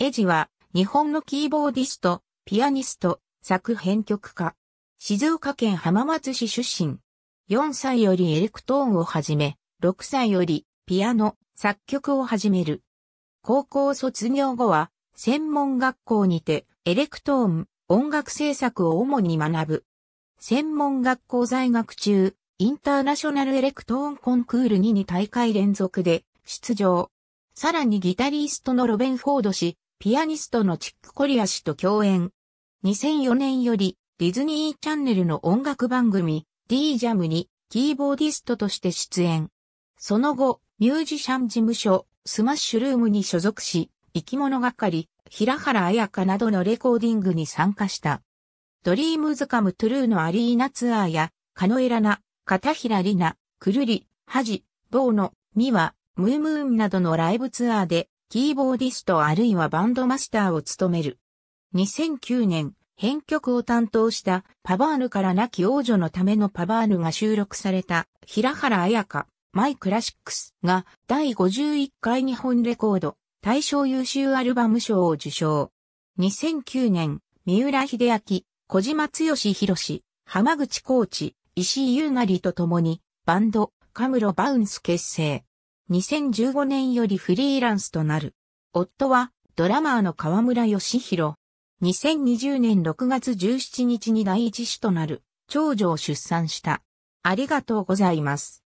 エジは、日本のキーボーディスト、ピアニスト、作編曲家。静岡県浜松市出身。4歳よりエレクトーンを始め、6歳よりピアノ、作曲を始める。高校卒業後は、専門学校にて、エレクトーン、音楽制作を主に学ぶ。専門学校在学中、インターナショナルエレクトーンコンクールに大会連続で出場。さらにギタリストのロベン・フォード氏、ピアニストのチック・コリア氏と共演。2004年よりディズニーチャンネルの音楽番組 D ジャムにキーボーディストとして出演。その後、ミュージシャン事務所スマッシュルームに所属し、生き物係、平原彩香などのレコーディングに参加した。ドリームズカムトゥルーのアリーナツアーや、カノエラナ、カタヒラリナ、クルリ、ハジ、ボーノ、ミワ、ムームーンなどのライブツアーでキーボーディストあるいはバンドマスターを務める。2009年、編曲を担当したパバーヌから亡き王女のためのパバーヌが収録された平原綾香、マイクラシックスが第51回日本レコード大賞優秀アルバム賞を受賞。2009年、三浦秀明、小島剛博、浜口コーチ、石井優がりと共にバンド、カムロバウンス結成。2015年よりフリーランスとなる。夫はドラマーの河村義弘。2020年6月17日に第一子となる長女を出産した。ありがとうございます。